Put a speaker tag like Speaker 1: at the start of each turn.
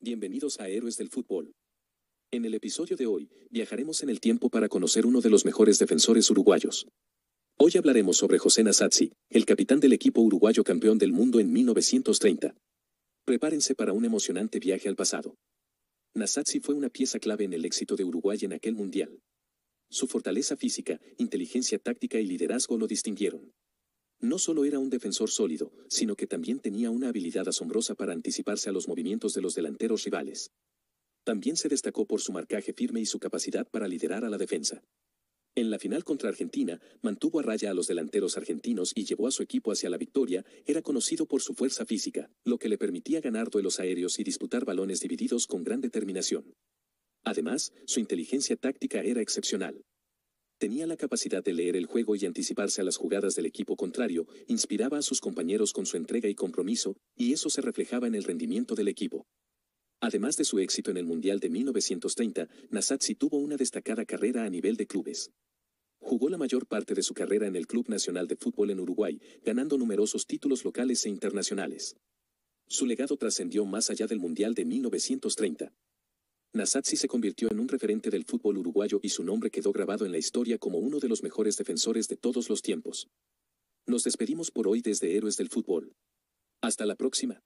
Speaker 1: Bienvenidos a Héroes del Fútbol. En el episodio de hoy, viajaremos en el tiempo para conocer uno de los mejores defensores uruguayos. Hoy hablaremos sobre José Nasazzi, el capitán del equipo uruguayo campeón del mundo en 1930. Prepárense para un emocionante viaje al pasado. Nasazzi fue una pieza clave en el éxito de Uruguay en aquel mundial. Su fortaleza física, inteligencia táctica y liderazgo lo distinguieron. No solo era un defensor sólido, sino que también tenía una habilidad asombrosa para anticiparse a los movimientos de los delanteros rivales. También se destacó por su marcaje firme y su capacidad para liderar a la defensa. En la final contra Argentina, mantuvo a raya a los delanteros argentinos y llevó a su equipo hacia la victoria, era conocido por su fuerza física, lo que le permitía ganar duelos aéreos y disputar balones divididos con gran determinación. Además, su inteligencia táctica era excepcional. Tenía la capacidad de leer el juego y anticiparse a las jugadas del equipo contrario, inspiraba a sus compañeros con su entrega y compromiso, y eso se reflejaba en el rendimiento del equipo. Además de su éxito en el Mundial de 1930, Nasazzi tuvo una destacada carrera a nivel de clubes. Jugó la mayor parte de su carrera en el Club Nacional de Fútbol en Uruguay, ganando numerosos títulos locales e internacionales. Su legado trascendió más allá del Mundial de 1930. Nasazzi se convirtió en un referente del fútbol uruguayo y su nombre quedó grabado en la historia como uno de los mejores defensores de todos los tiempos. Nos despedimos por hoy desde Héroes del Fútbol. Hasta la próxima.